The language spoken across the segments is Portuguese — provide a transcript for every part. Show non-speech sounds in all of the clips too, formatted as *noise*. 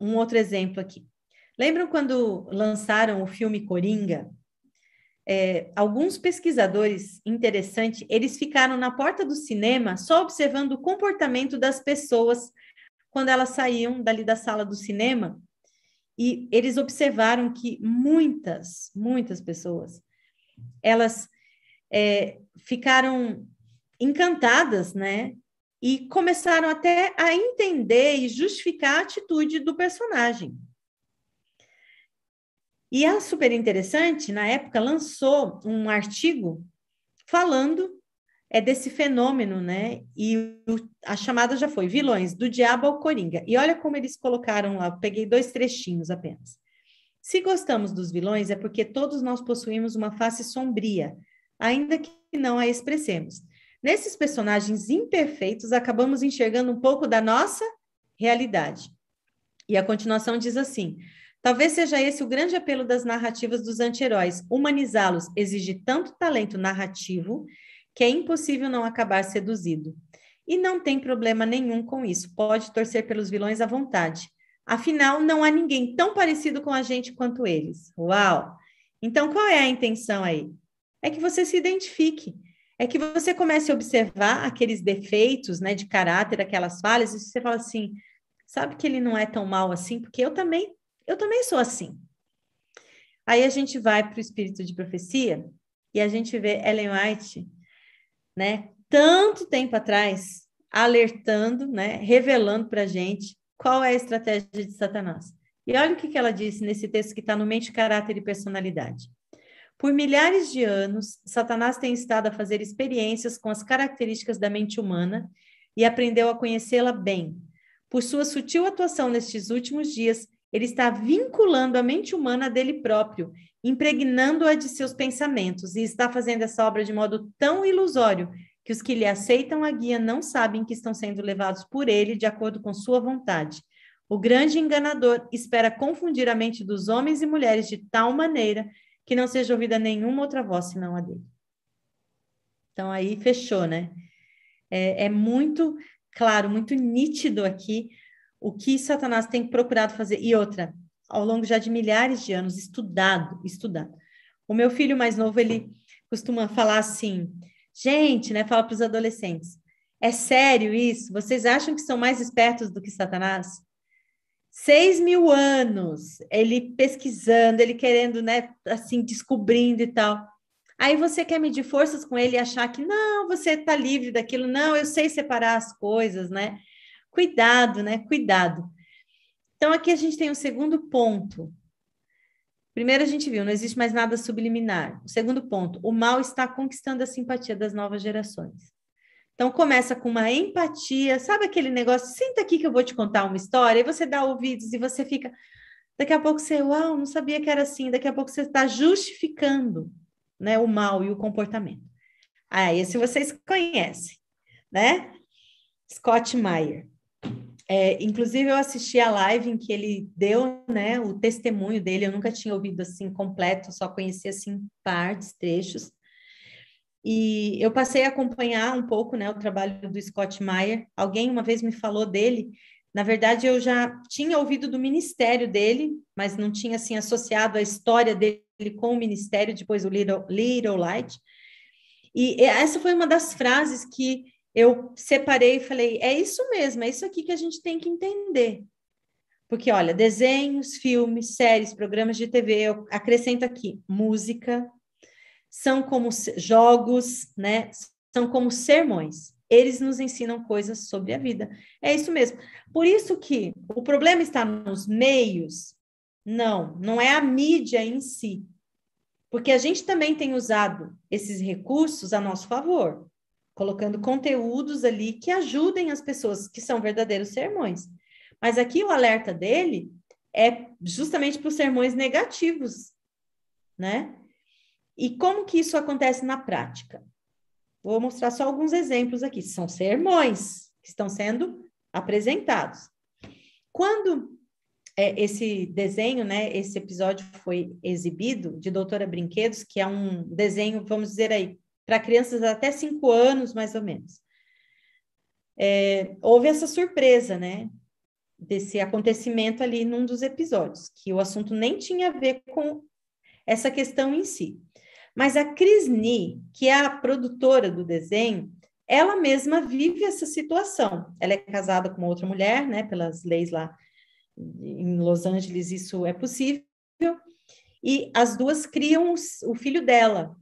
um outro exemplo aqui. Lembram quando lançaram o filme Coringa? É, alguns pesquisadores interessante eles ficaram na porta do cinema só observando o comportamento das pessoas quando elas saíam dali da sala do cinema. E eles observaram que muitas, muitas pessoas, elas é, ficaram encantadas, né, e começaram até a entender e justificar a atitude do personagem. E é super interessante, na época, lançou um artigo falando é desse fenômeno, né? E a chamada já foi vilões do diabo ao coringa. E olha como eles colocaram lá, peguei dois trechinhos apenas. Se gostamos dos vilões é porque todos nós possuímos uma face sombria, ainda que não a expressemos. Nesses personagens imperfeitos, acabamos enxergando um pouco da nossa realidade. E a continuação diz assim: Talvez seja esse o grande apelo das narrativas dos anti-heróis. Humanizá-los exige tanto talento narrativo que é impossível não acabar seduzido. E não tem problema nenhum com isso, pode torcer pelos vilões à vontade. Afinal, não há ninguém tão parecido com a gente quanto eles. Uau! Então, qual é a intenção aí? É que você se identifique é que você comece a observar aqueles defeitos, né, de caráter, aquelas falhas, e você fala assim, sabe que ele não é tão mal assim, porque eu também, eu também sou assim. Aí a gente vai para o espírito de profecia e a gente vê Ellen White, né, tanto tempo atrás, alertando, né, revelando para a gente qual é a estratégia de Satanás. E olha o que, que ela disse nesse texto que está no Mente, Caráter e Personalidade. Por milhares de anos, Satanás tem estado a fazer experiências com as características da mente humana e aprendeu a conhecê-la bem. Por sua sutil atuação nestes últimos dias, ele está vinculando a mente humana a dele próprio, impregnando-a de seus pensamentos, e está fazendo essa obra de modo tão ilusório que os que lhe aceitam a guia não sabem que estão sendo levados por ele de acordo com sua vontade. O grande enganador espera confundir a mente dos homens e mulheres de tal maneira que não seja ouvida nenhuma outra voz senão a dele. Então aí fechou, né? É, é muito claro, muito nítido aqui o que Satanás tem procurado fazer. E outra, ao longo já de milhares de anos, estudado, estudado. O meu filho mais novo, ele costuma falar assim, gente, né? Fala para os adolescentes. É sério isso? Vocês acham que são mais espertos do que Satanás? seis mil anos, ele pesquisando, ele querendo, né, assim, descobrindo e tal. Aí você quer medir forças com ele e achar que não, você está livre daquilo, não, eu sei separar as coisas, né? Cuidado, né? Cuidado. Então aqui a gente tem o um segundo ponto. Primeiro a gente viu, não existe mais nada subliminar. O segundo ponto, o mal está conquistando a simpatia das novas gerações. Então começa com uma empatia, sabe aquele negócio? Sinta aqui que eu vou te contar uma história, e você dá ouvidos e você fica. Daqui a pouco você, uau, não sabia que era assim. Daqui a pouco você está justificando né, o mal e o comportamento. Ah, esse vocês conhecem, né? Scott Meyer. É, inclusive, eu assisti a live em que ele deu né, o testemunho dele, eu nunca tinha ouvido assim completo, só conhecia assim partes, trechos. E eu passei a acompanhar um pouco né, o trabalho do Scott Mayer. Alguém uma vez me falou dele. Na verdade, eu já tinha ouvido do ministério dele, mas não tinha assim associado a história dele com o ministério, depois o Little, Little Light. E essa foi uma das frases que eu separei e falei: é isso mesmo, é isso aqui que a gente tem que entender. Porque, olha, desenhos, filmes, séries, programas de TV, eu acrescento aqui música, são como jogos, né? São como sermões. Eles nos ensinam coisas sobre a vida. É isso mesmo. Por isso que o problema está nos meios. Não, não é a mídia em si. Porque a gente também tem usado esses recursos a nosso favor, colocando conteúdos ali que ajudem as pessoas, que são verdadeiros sermões. Mas aqui o alerta dele é justamente para os sermões negativos, né? E como que isso acontece na prática? Vou mostrar só alguns exemplos aqui. São sermões que estão sendo apresentados. Quando é, esse desenho, né, esse episódio foi exibido de Doutora Brinquedos, que é um desenho, vamos dizer aí, para crianças até cinco anos, mais ou menos. É, houve essa surpresa, né? Desse acontecimento ali num dos episódios, que o assunto nem tinha a ver com essa questão em si. Mas a Crisni, que é a produtora do desenho, ela mesma vive essa situação. Ela é casada com outra mulher, né? Pelas leis lá em Los Angeles, isso é possível. E as duas criam o filho dela.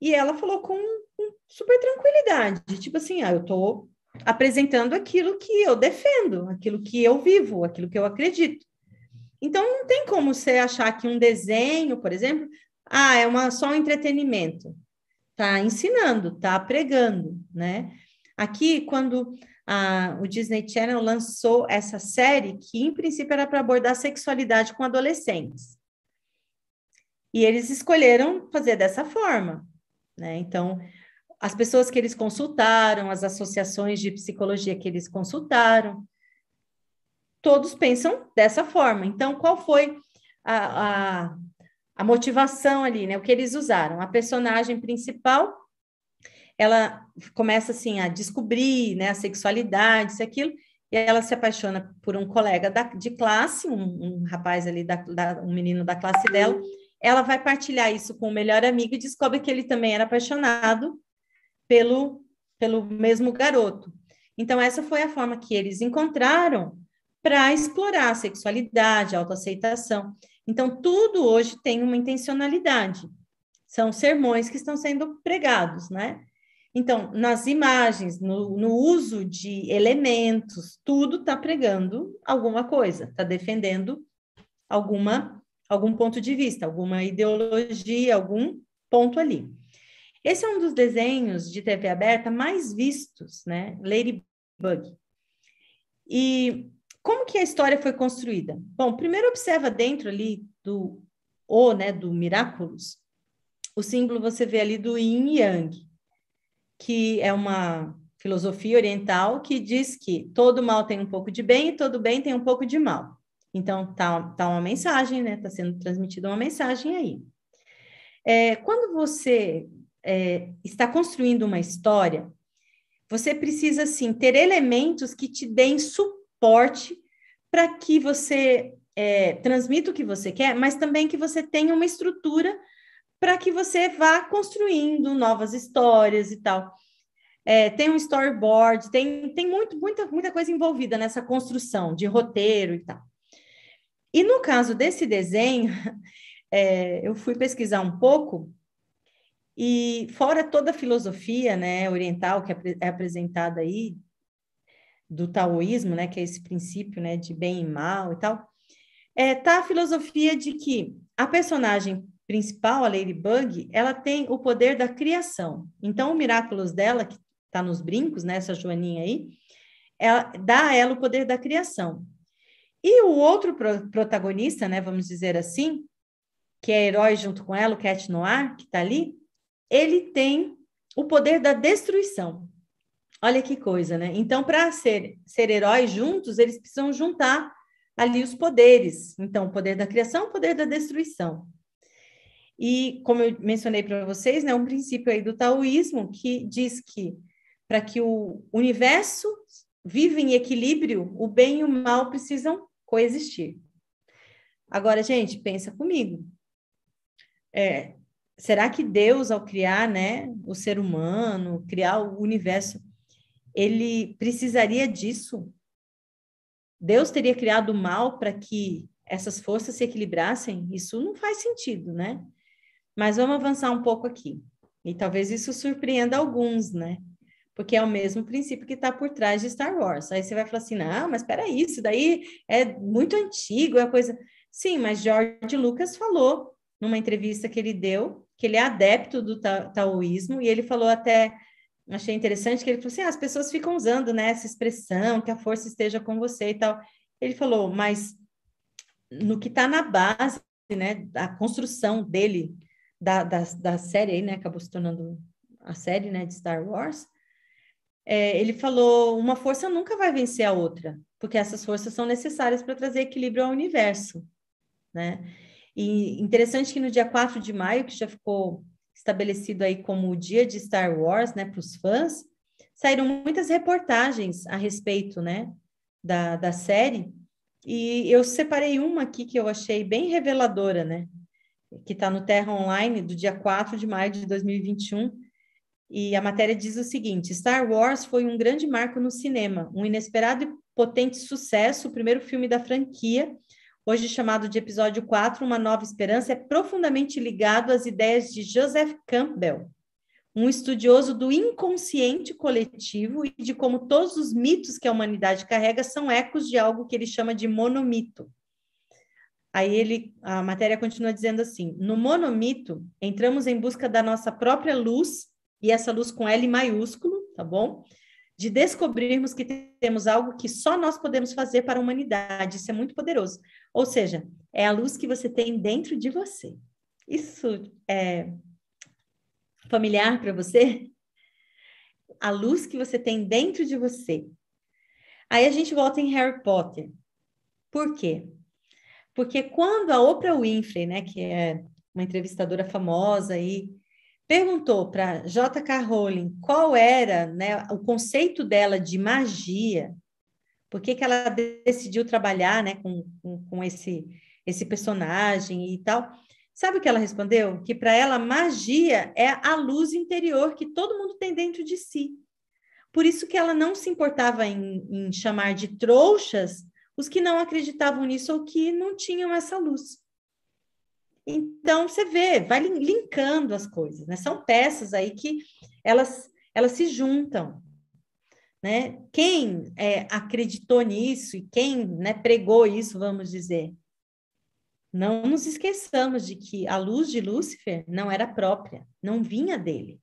E ela falou com, com super tranquilidade, tipo assim, ah, eu estou apresentando aquilo que eu defendo, aquilo que eu vivo, aquilo que eu acredito. Então não tem como você achar que um desenho, por exemplo, ah, é uma, só um entretenimento. Tá ensinando, tá pregando, né? Aqui, quando a, o Disney Channel lançou essa série, que em princípio era para abordar sexualidade com adolescentes. E eles escolheram fazer dessa forma, né? Então, as pessoas que eles consultaram, as associações de psicologia que eles consultaram, todos pensam dessa forma. Então, qual foi a, a, a motivação ali, né? O que eles usaram. A personagem principal, ela começa assim a descobrir, né, a sexualidade, isso aquilo, e ela se apaixona por um colega da, de classe, um, um rapaz ali da, da, um menino da classe dela. Ela vai partilhar isso com o melhor amigo e descobre que ele também era apaixonado pelo pelo mesmo garoto. Então essa foi a forma que eles encontraram para explorar a sexualidade, a autoaceitação. Então, tudo hoje tem uma intencionalidade. São sermões que estão sendo pregados, né? Então, nas imagens, no, no uso de elementos, tudo está pregando alguma coisa, está defendendo alguma, algum ponto de vista, alguma ideologia, algum ponto ali. Esse é um dos desenhos de TV aberta mais vistos, né? Ladybug. E como que a história foi construída? Bom, primeiro observa dentro ali do O, né, do Miraculous, o símbolo você vê ali do Yin Yang, que é uma filosofia oriental que diz que todo mal tem um pouco de bem e todo bem tem um pouco de mal. Então, tá, tá uma mensagem, né? Tá sendo transmitida uma mensagem aí. É, quando você é, está construindo uma história, você precisa, assim, ter elementos que te deem suporte porte para que você é, transmita o que você quer, mas também que você tenha uma estrutura para que você vá construindo novas histórias e tal. É, tem um storyboard, tem, tem muito, muita, muita coisa envolvida nessa construção de roteiro e tal. E no caso desse desenho, *laughs* é, eu fui pesquisar um pouco e fora toda a filosofia né, oriental que é apresentada aí, do taoísmo, né, que é esse princípio, né, de bem e mal e tal, é, tá a filosofia de que a personagem principal, a Ladybug, ela tem o poder da criação. Então, o Miraculous dela, que está nos brincos, né, essa joaninha aí, ela, é, dá a ela o poder da criação. E o outro pro, protagonista, né, vamos dizer assim, que é herói junto com ela, o Cat Noir, que está ali, ele tem o poder da destruição. Olha que coisa, né? Então, para ser, ser heróis juntos, eles precisam juntar ali os poderes. Então, o poder da criação, o poder da destruição. E, como eu mencionei para vocês, né, um princípio aí do taoísmo que diz que para que o universo viva em equilíbrio, o bem e o mal precisam coexistir. Agora, gente, pensa comigo. É, será que Deus, ao criar né, o ser humano, criar o universo, ele precisaria disso? Deus teria criado o mal para que essas forças se equilibrassem? Isso não faz sentido, né? Mas vamos avançar um pouco aqui. E talvez isso surpreenda alguns, né? Porque é o mesmo princípio que está por trás de Star Wars. Aí você vai falar assim: não, mas peraí, isso daí é muito antigo, é coisa. Sim, mas George Lucas falou numa entrevista que ele deu que ele é adepto do taoísmo e ele falou até achei interessante que ele falou assim: ah, as pessoas ficam usando né, essa expressão, que a força esteja com você e tal. Ele falou, mas no que está na base, né, a construção dele, da, da, da série aí, né, acabou se tornando a série, né, de Star Wars, é, ele falou, uma força nunca vai vencer a outra, porque essas forças são necessárias para trazer equilíbrio ao universo, né? E interessante que no dia 4 de maio, que já ficou estabelecido aí como o dia de Star Wars, né, para os fãs, saíram muitas reportagens a respeito, né, da, da série, e eu separei uma aqui que eu achei bem reveladora, né, que está no Terra Online, do dia 4 de maio de 2021, e a matéria diz o seguinte, Star Wars foi um grande marco no cinema, um inesperado e potente sucesso, o primeiro filme da franquia, hoje chamado de Episódio 4, Uma Nova Esperança, é profundamente ligado às ideias de Joseph Campbell, um estudioso do inconsciente coletivo e de como todos os mitos que a humanidade carrega são ecos de algo que ele chama de monomito. Aí ele, a matéria continua dizendo assim: no monomito, entramos em busca da nossa própria luz, e essa luz com L maiúsculo, tá bom? de descobrirmos que temos algo que só nós podemos fazer para a humanidade. Isso é muito poderoso. Ou seja, é a luz que você tem dentro de você. Isso é familiar para você? A luz que você tem dentro de você. Aí a gente volta em Harry Potter. Por quê? Porque quando a Oprah Winfrey, né, que é uma entrevistadora famosa aí, perguntou para J.K. Rowling qual era né, o conceito dela de magia, por que, que ela decidiu trabalhar né, com, com, com esse, esse personagem e tal. Sabe o que ela respondeu? Que para ela, magia é a luz interior que todo mundo tem dentro de si. Por isso que ela não se importava em, em chamar de trouxas os que não acreditavam nisso ou que não tinham essa luz. Então, você vê, vai linkando as coisas, né? São peças aí que elas, elas se juntam, né? Quem é, acreditou nisso e quem né, pregou isso, vamos dizer? Não nos esqueçamos de que a luz de Lúcifer não era própria, não vinha dele.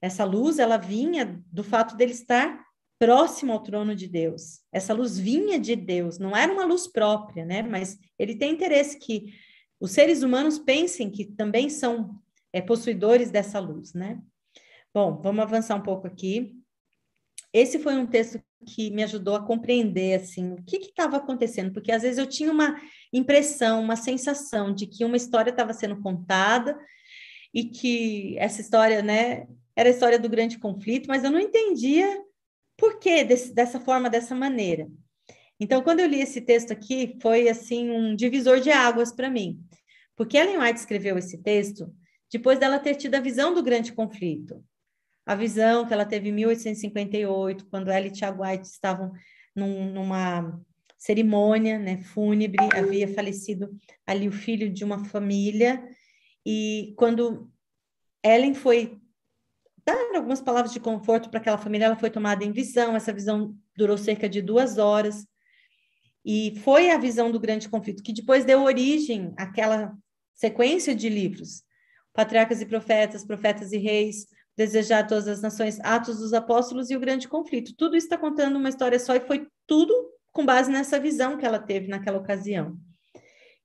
Essa luz, ela vinha do fato dele estar próximo ao trono de Deus. Essa luz vinha de Deus, não era uma luz própria, né? Mas ele tem interesse que os seres humanos pensem que também são é, possuidores dessa luz, né? Bom, vamos avançar um pouco aqui. Esse foi um texto que me ajudou a compreender assim o que estava acontecendo, porque às vezes eu tinha uma impressão, uma sensação de que uma história estava sendo contada e que essa história, né, era a história do grande conflito, mas eu não entendia por que dessa forma, dessa maneira. Então, quando eu li esse texto aqui, foi assim um divisor de águas para mim, porque Ellen White escreveu esse texto depois dela ter tido a visão do grande conflito, a visão que ela teve em 1858, quando ela e Tiago White estavam num, numa cerimônia né, fúnebre, havia falecido ali o filho de uma família, e quando Ellen foi dar algumas palavras de conforto para aquela família, ela foi tomada em visão, essa visão durou cerca de duas horas, e foi a visão do grande conflito que depois deu origem àquela sequência de livros: Patriarcas e Profetas, Profetas e Reis, Desejar a Todas as Nações, Atos dos Apóstolos e o Grande Conflito. Tudo isso está contando uma história só e foi tudo com base nessa visão que ela teve naquela ocasião.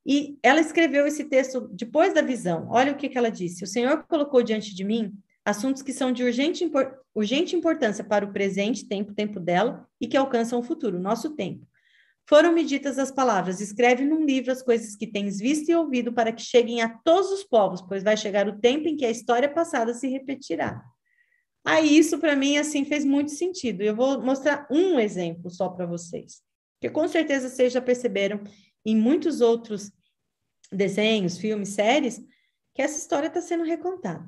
E ela escreveu esse texto depois da visão. Olha o que, que ela disse: O Senhor colocou diante de mim assuntos que são de urgente, urgente importância para o presente, tempo, tempo dela, e que alcançam o futuro, nosso tempo. Foram meditas as palavras: escreve num livro as coisas que tens visto e ouvido, para que cheguem a todos os povos, pois vai chegar o tempo em que a história passada se repetirá. Aí isso para mim assim fez muito sentido. Eu vou mostrar um exemplo só para vocês, que com certeza vocês já perceberam em muitos outros desenhos, filmes, séries, que essa história está sendo recontada.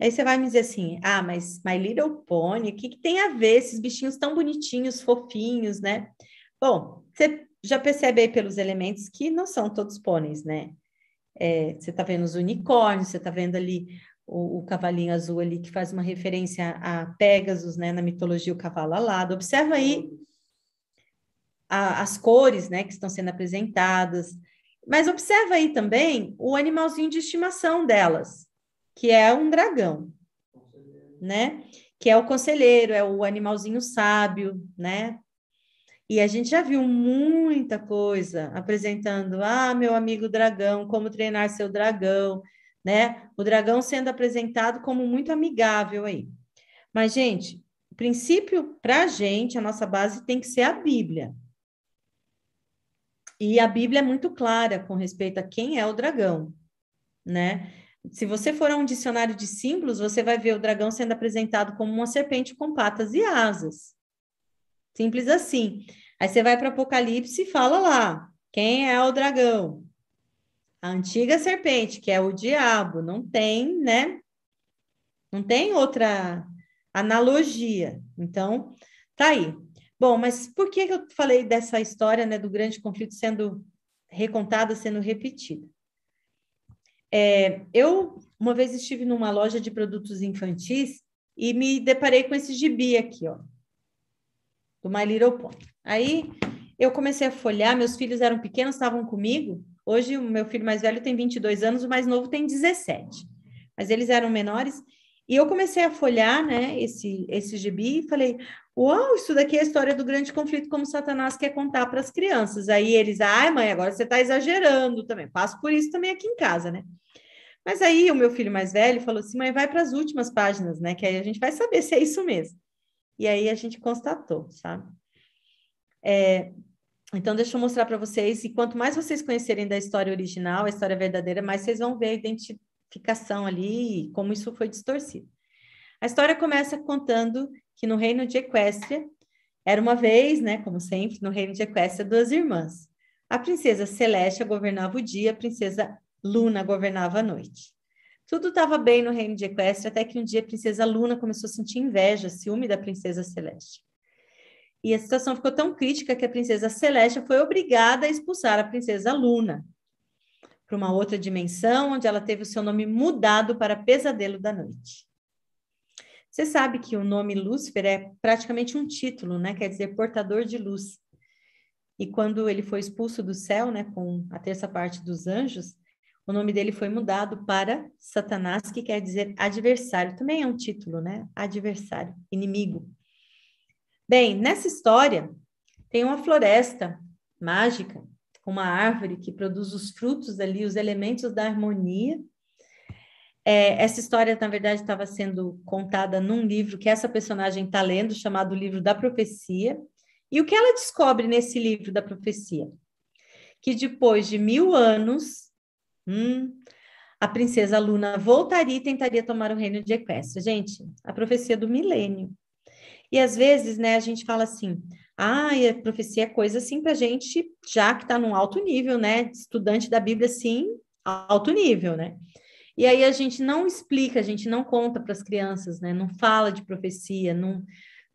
Aí você vai me dizer assim: ah, mas My Little Pony, o que, que, tem a ver esses bichinhos tão bonitinhos, fofinhos, né? Bom, você já percebe aí pelos elementos que não são todos pôneis, né? É, você está vendo os unicórnios, você está vendo ali o, o, cavalinho azul ali que faz uma referência a, a Pegasus, né? Na mitologia, o cavalo alado. Observa aí a, as cores, né? Que estão sendo apresentadas. Mas observa aí também o animalzinho de estimação delas, que é um dragão, né? Que é o conselheiro, é o animalzinho sábio, né? E a gente já viu muita coisa apresentando, ah, meu amigo dragão, como treinar seu dragão, né? O dragão sendo apresentado como muito amigável aí. Mas, gente, o princípio para a gente, a nossa base tem que ser a Bíblia. E a Bíblia é muito clara com respeito a quem é o dragão, né? Se você for a um dicionário de símbolos, você vai ver o dragão sendo apresentado como uma serpente com patas e asas. Simples assim. Aí você vai para Apocalipse e fala lá quem é o dragão. A antiga serpente, que é o diabo, não tem, né? Não tem outra analogia. Então, tá aí. Bom, mas por que eu falei dessa história, né, do grande conflito sendo recontada, sendo repetida? É, eu uma vez estive numa loja de produtos infantis e me deparei com esse gibi aqui, ó do My Little Pony. Aí eu comecei a folhear, meus filhos eram pequenos, estavam comigo. Hoje o meu filho mais velho tem 22 anos, o mais novo tem 17. Mas eles eram menores. E eu comecei a folhear, né, esse, esse gibi e falei, uau, isso daqui é a história do grande conflito como Satanás quer contar para as crianças. Aí eles, ai mãe, agora você está exagerando também. Passo por isso também aqui em casa, né? Mas aí o meu filho mais velho falou assim, mãe, vai para as últimas páginas, né, que aí a gente vai saber se é isso mesmo. E aí a gente constatou, sabe? É, então, deixa eu mostrar para vocês. E quanto mais vocês conhecerem da história original, a história verdadeira, mais vocês vão ver a identificação ali e como isso foi distorcido. A história começa contando que no reino de Equestria, era uma vez, né, como sempre, no reino de Equestria, duas irmãs. A princesa Celeste governava o dia, a princesa Luna governava a noite. Tudo estava bem no reino de Equestria, até que um dia a princesa Luna começou a sentir inveja, ciúme da princesa Celeste. E a situação ficou tão crítica que a princesa Celeste foi obrigada a expulsar a princesa Luna para uma outra dimensão, onde ela teve o seu nome mudado para Pesadelo da Noite. Você sabe que o nome Lúcifer é praticamente um título, né? Quer dizer portador de luz. E quando ele foi expulso do céu, né, com a terça parte dos anjos, o nome dele foi mudado para Satanás, que quer dizer adversário. Também é um título, né? Adversário, inimigo. Bem, nessa história, tem uma floresta mágica, uma árvore que produz os frutos ali, os elementos da harmonia. É, essa história, na verdade, estava sendo contada num livro que essa personagem está lendo, chamado Livro da Profecia. E o que ela descobre nesse livro da profecia? Que depois de mil anos Hum, a princesa Luna voltaria e tentaria tomar o reino de Equestria. Gente, a profecia do milênio. E às vezes, né, a gente fala assim, ah, a profecia é coisa assim para gente, já que está num alto nível, né? Estudante da Bíblia, sim, alto nível, né? E aí a gente não explica, a gente não conta para as crianças, né? Não fala de profecia, não,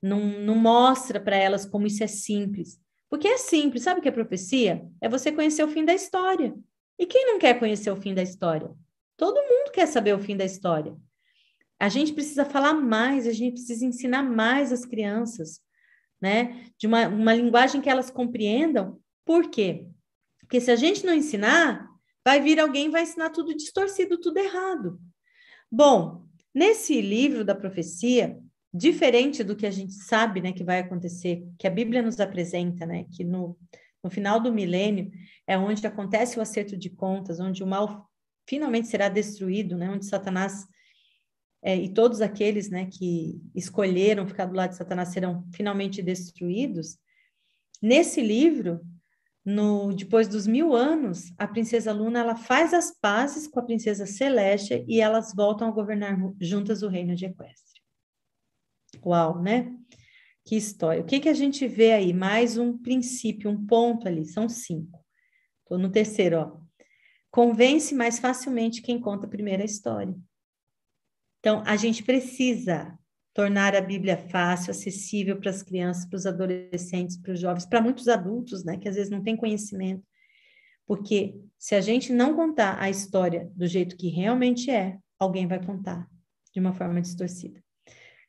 não, não mostra para elas como isso é simples. Porque é simples, sabe o que é profecia? É você conhecer o fim da história. E quem não quer conhecer o fim da história? Todo mundo quer saber o fim da história. A gente precisa falar mais, a gente precisa ensinar mais as crianças, né? De uma, uma linguagem que elas compreendam. Por quê? Porque se a gente não ensinar, vai vir alguém e vai ensinar tudo distorcido, tudo errado. Bom, nesse livro da profecia, diferente do que a gente sabe, né, que vai acontecer, que a Bíblia nos apresenta, né, que no no final do milênio é onde acontece o acerto de contas, onde o mal finalmente será destruído, né? Onde Satanás é, e todos aqueles, né, que escolheram ficar do lado de Satanás serão finalmente destruídos. Nesse livro, no, depois dos mil anos, a princesa Luna ela faz as pazes com a princesa Celeste e elas voltam a governar juntas o reino de Equestria. Uau, né? Que história. O que, que a gente vê aí? Mais um princípio, um ponto ali, são cinco. Estou no terceiro, ó. Convence mais facilmente quem conta a primeira história. Então, a gente precisa tornar a Bíblia fácil, acessível para as crianças, para os adolescentes, para os jovens, para muitos adultos, né, que às vezes não têm conhecimento. Porque se a gente não contar a história do jeito que realmente é, alguém vai contar de uma forma distorcida.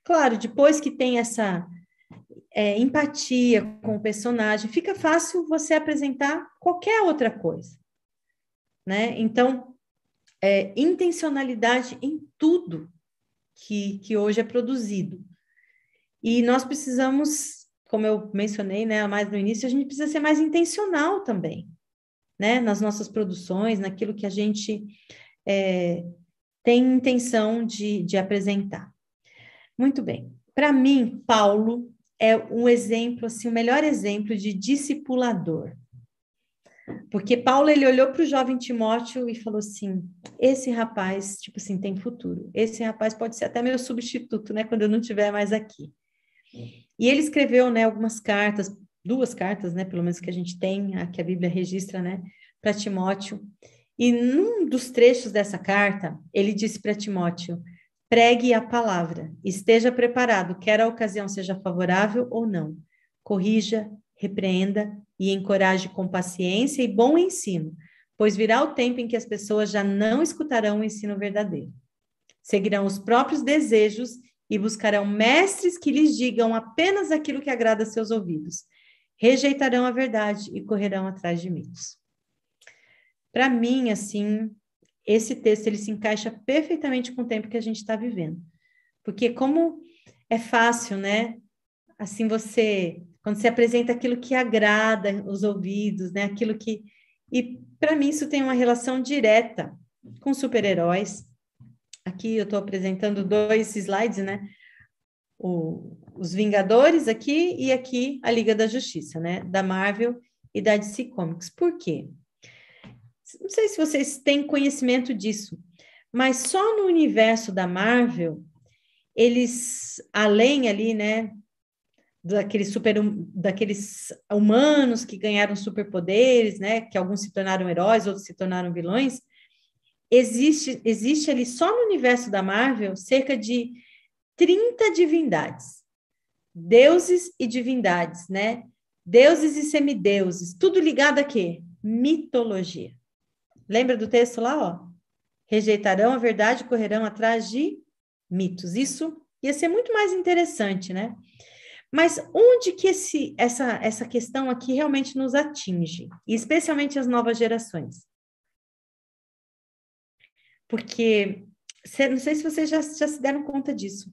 Claro, depois que tem essa é, empatia com o personagem, fica fácil você apresentar qualquer outra coisa. Né? Então, é, intencionalidade em tudo que, que hoje é produzido. E nós precisamos, como eu mencionei né, mais no início, a gente precisa ser mais intencional também, né? Nas nossas produções, naquilo que a gente é, tem intenção de, de apresentar. Muito bem. Para mim, Paulo é um exemplo, assim, o melhor exemplo de discipulador. Porque Paulo ele olhou para o jovem Timóteo e falou assim: esse rapaz, tipo assim, tem futuro. Esse rapaz pode ser até meu substituto, né, quando eu não estiver mais aqui. E ele escreveu, né, algumas cartas, duas cartas, né, pelo menos que a gente tem, a que a Bíblia registra, né, para Timóteo. E num dos trechos dessa carta, ele disse para Timóteo: Pregue a palavra. Esteja preparado, quer a ocasião seja favorável ou não. Corrija, repreenda e encoraje com paciência e bom ensino, pois virá o tempo em que as pessoas já não escutarão o ensino verdadeiro. Seguirão os próprios desejos e buscarão mestres que lhes digam apenas aquilo que agrada seus ouvidos. Rejeitarão a verdade e correrão atrás de mitos. Para mim, assim, esse texto ele se encaixa perfeitamente com o tempo que a gente está vivendo. Porque como é fácil, né? Assim você, quando você apresenta aquilo que agrada os ouvidos, né? Aquilo que e para mim isso tem uma relação direta com super-heróis. Aqui eu estou apresentando dois slides, né? O, os Vingadores aqui e aqui a Liga da Justiça, né? Da Marvel e da DC Comics. Por quê? Não sei se vocês têm conhecimento disso, mas só no universo da Marvel, eles, além ali, né, daqueles super daqueles humanos que ganharam superpoderes, né, que alguns se tornaram heróis, outros se tornaram vilões, existe existe ali só no universo da Marvel cerca de 30 divindades. Deuses e divindades, né? Deuses e semideuses, tudo ligado a quê? Mitologia. Lembra do texto lá, ó? Rejeitarão a verdade, correrão atrás de mitos. Isso ia ser muito mais interessante, né? Mas onde que esse, essa, essa questão aqui realmente nos atinge, e especialmente as novas gerações? Porque, não sei se vocês já, já se deram conta disso,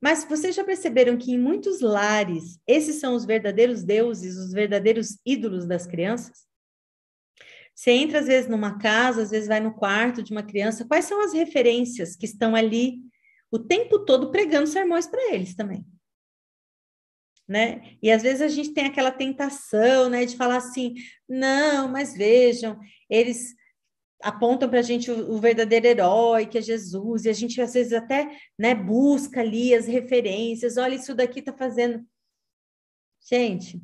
mas vocês já perceberam que em muitos lares esses são os verdadeiros deuses, os verdadeiros ídolos das crianças? Você entra, às vezes, numa casa, às vezes vai no quarto de uma criança. Quais são as referências que estão ali o tempo todo pregando sermões para eles também? Né? E às vezes a gente tem aquela tentação, né, de falar assim, não, mas vejam, eles apontam para a gente o, o, verdadeiro herói, que é Jesus, e a gente às vezes até, né, busca ali as referências, olha isso daqui está fazendo. Gente,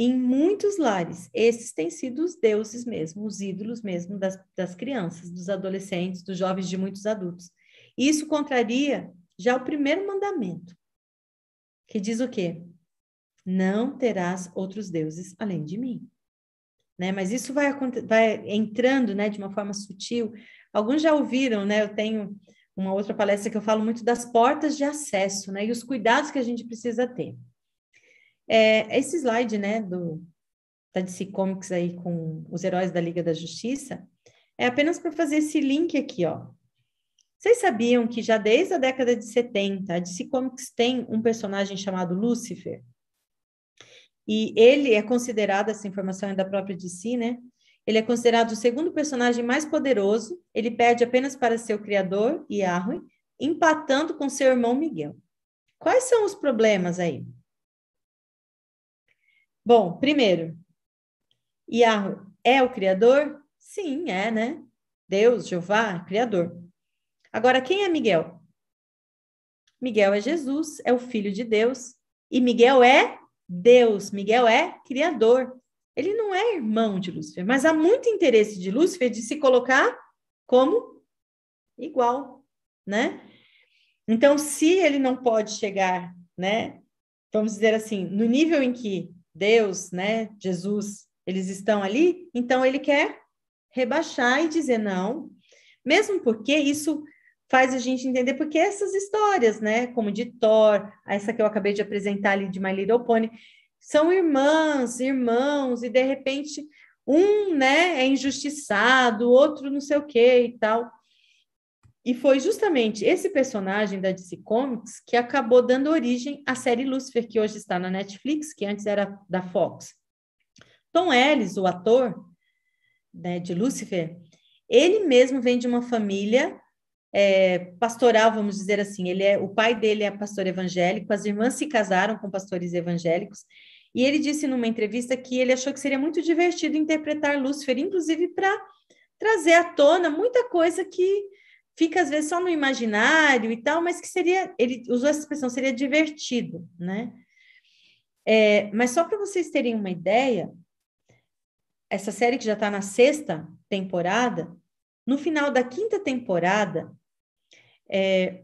em muitos lares, esses têm sido os deuses mesmo, os ídolos mesmo das, das crianças, dos adolescentes, dos jovens, de muitos adultos. Isso contraria já o primeiro mandamento, que diz o quê? Não terás outros deuses além de mim. Né? Mas isso vai, vai entrando né, de uma forma sutil. Alguns já ouviram, né? Eu tenho uma outra palestra que eu falo muito das portas de acesso né, e os cuidados que a gente precisa ter. É, esse slide, né, do, da DC Comics aí com os heróis da Liga da Justiça, é apenas para fazer esse link aqui, ó. Vocês sabiam que já desde a década de 70, a DC Comics tem um personagem chamado Lúcifer? E ele é considerado, essa informação é da própria DC, né? Ele é considerado o segundo personagem mais poderoso, ele perde apenas para seu criador, Yahweh, empatando com seu irmão Miguel. Quais são os problemas aí? Bom, primeiro, Yahweh é o Criador? Sim, é, né? Deus, Jeová, Criador. Agora, quem é Miguel? Miguel é Jesus, é o Filho de Deus. E Miguel é Deus, Miguel é Criador. Ele não é irmão de Lúcifer, mas há muito interesse de Lúcifer de se colocar como igual, né? Então, se ele não pode chegar, né? Vamos dizer assim, no nível em que Deus, né, Jesus, eles estão ali, então ele quer rebaixar e dizer não, mesmo porque isso faz a gente entender porque essas histórias, né, como de Thor, essa que eu acabei de apresentar ali de My Little Pony, são irmãs, irmãos, e de repente um, né, é injustiçado, outro não sei o que e tal. E foi justamente esse personagem da DC Comics que acabou dando origem à série Lucifer, que hoje está na Netflix, que antes era da Fox. Tom Ellis, o ator né, de Lucifer, ele mesmo vem de uma família é, pastoral, vamos dizer assim. Ele é o pai dele é pastor evangélico, as irmãs se casaram com pastores evangélicos. E ele disse numa entrevista que ele achou que seria muito divertido interpretar Lúcifer, inclusive para trazer à tona muita coisa que fica às vezes só no imaginário e tal, mas que seria, ele usou essa expressão, seria divertido, né? É, mas só para vocês terem uma ideia, essa série que já está na sexta temporada, no final da quinta temporada, é,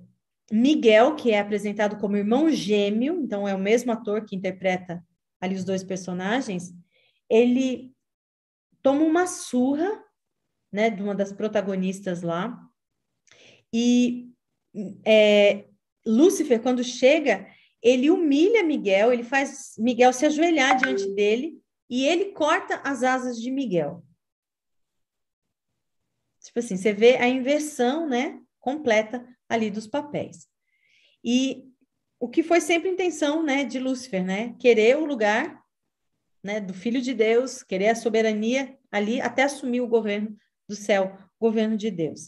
Miguel, que é apresentado como irmão gêmeo, então é o mesmo ator que interpreta ali os dois personagens, ele toma uma surra, né, de uma das protagonistas lá, e é, Lúcifer, quando chega, ele humilha Miguel, ele faz Miguel se ajoelhar diante dele e ele corta as asas de Miguel. Tipo assim, você vê a inversão, né, completa ali dos papéis. E o que foi sempre a intenção, né, de Lúcifer, né, querer o lugar, né, do filho de Deus, querer a soberania ali até assumir o governo do céu, governo de Deus.